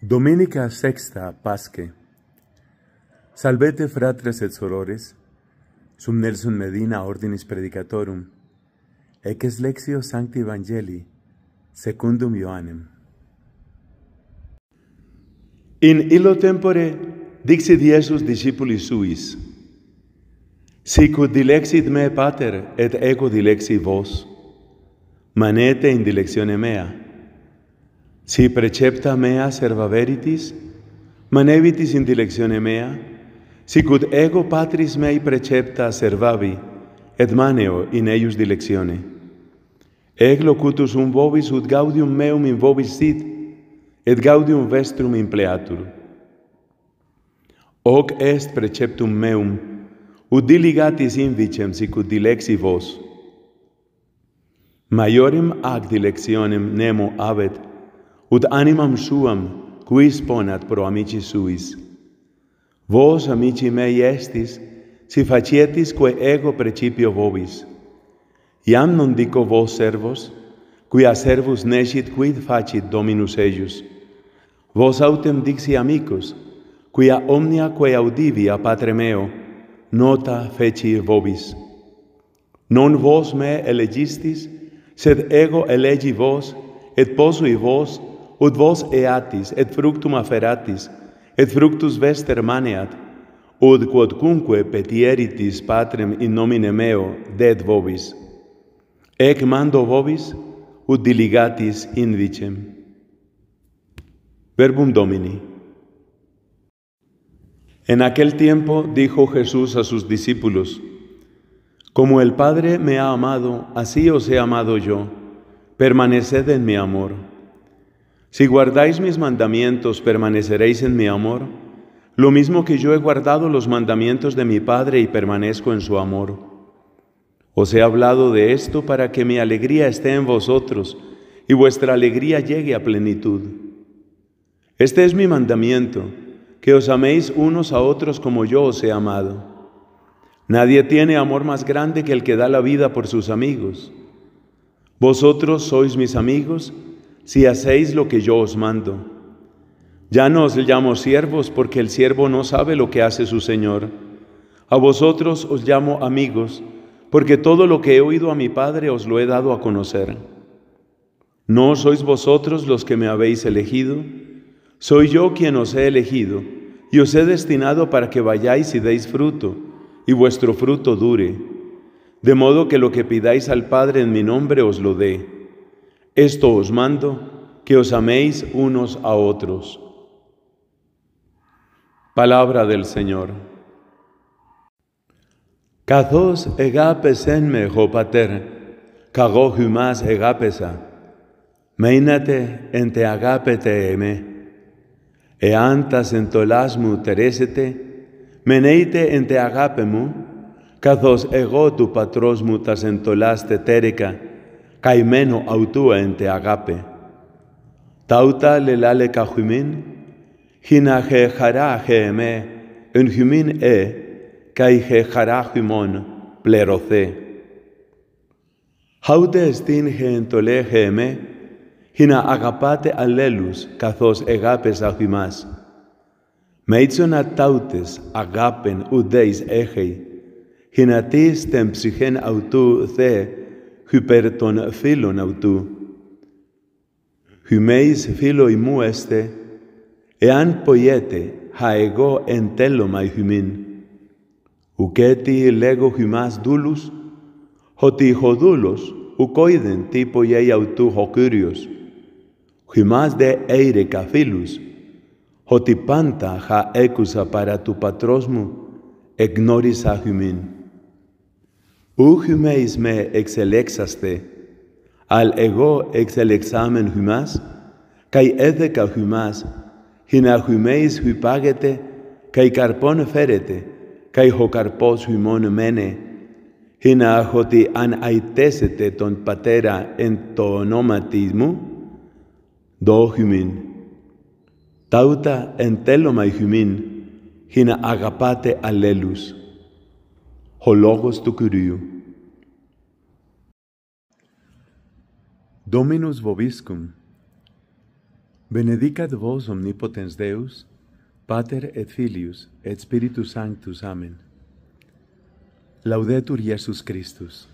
Domenica sexta Pasque. Salvete fratres et sorores, sum Nelson Medina ordinis predicatorum, Ecce lexio sancti evangeli, secundum Ioannem. In illo tempore dixit Iesus discipulis suis, Sicut dilexit me pater et ego dilexi vos, manete in dilectione mea, Si precepta mea serva veritis, manevitis in dilectione mea, sic ut ego patris mei precepta servavi, et maneo in eius dilectione. Eg locutus un vobis ut gaudium meum in vobis sit, et gaudium vestrum in pleatur. Hoc est preceptum meum, ut diligatis invicem sic ut dilexi vos. Maiorem ac dilectionem nemo abet, ut animam suam quis ponat pro amici suis. Vos, amici mei, estis, si facietis quae ego precipio vobis. Iam non dico vos, servos, quia servus nescit quid facit dominus eius. Vos autem dixi amicus, quia omnia quae audivi a patre meo, nota feci vobis. Non vos me elegistis, sed ego elegi vos, et posui vos, ut vos eatis, et fructum aferatis, et fructus vester maneat, ut quodcunque petieritis patrem in nomine meo, det vobis. Ec mando vobis, ut diligatis indicem. Verbum Domini. En aquel tiempo dijo Jesús a sus discípulos, Como el Padre me ha amado, así os he amado yo, permaneced en mi amor. Si guardáis mis mandamientos, permaneceréis en mi amor, lo mismo que yo he guardado los mandamientos de mi Padre y permanezco en su amor. Os he hablado de esto para que mi alegría esté en vosotros y vuestra alegría llegue a plenitud. Este es mi mandamiento, que os améis unos a otros como yo os he amado. Nadie tiene amor más grande que el que da la vida por sus amigos. Vosotros sois mis amigos, si hacéis lo que yo os mando. Ya no os llamo siervos porque el siervo no sabe lo que hace su Señor. A vosotros os llamo amigos porque todo lo que he oído a mi Padre os lo he dado a conocer. No sois vosotros los que me habéis elegido, soy yo quien os he elegido y os he destinado para que vayáis y deis fruto, y vuestro fruto dure, de modo que lo que pidáis al Padre en mi nombre os lo dé. Esto os mando, que os améis unos a otros. Palabra del Señor. Cazos me, jopater, pater, cago humas egapesa, meinate ente agapete eme, Eanta entolasmu teresete, meneite ente agapemu, cazos ego tu patrón tas entolaste terica, καημένο αυτού εν τε αγάπη. Ταύτα λελάλε καχυμίν, χίνα χε χαρά χε εμέ, εν χυμίν ε, καί χε χαρά χουμών πλέρωθε. Χαούτε στην χε λέ χε εμέ, χίνα αγαπάτε αλλέλους, καθώς εγάπες αχουμάς. Με να ταύτες αγάπεν ουδέης έχει, χίνα τίς τεν ψυχέν αυτού θέ, υπέρ των φίλων αυτού. Χυμέης φίλοι μου έστε, εάν ποιέτε, χα εγώ εν τέλωμα χυμήν. Ουκέτι λέγω χυμάς δούλους, ότι ο δούλος ουκόιδεν τί ποιέει αυτού ο Κύριος. Χυμάς δε έιρε φίλους, ότι πάντα χα έκουσα παρά του πατρός μου, εγνώρισα χυμήν. «Ου εις με εξελέξαστε, αλ εγώ εξελεξάμεν χυμάς, καί έδεκα χυμάς, χινα χυμείς χυπάγεται, καί καρπόν φέρετε, καί ο καρπός χυμών μένε, χινα ότι αν αϊτέσετε τον πατέρα εν το ονόματι της μου, Τα Ταύτα εν τέλωμα χυμήν, χινα αγαπάτε αλλέλους. ho logos tu curiu Dominus vobiscum Benedicat vos omnipotens Deus Pater et Filius et Spiritus Sanctus Amen Laudetur Iesus Christus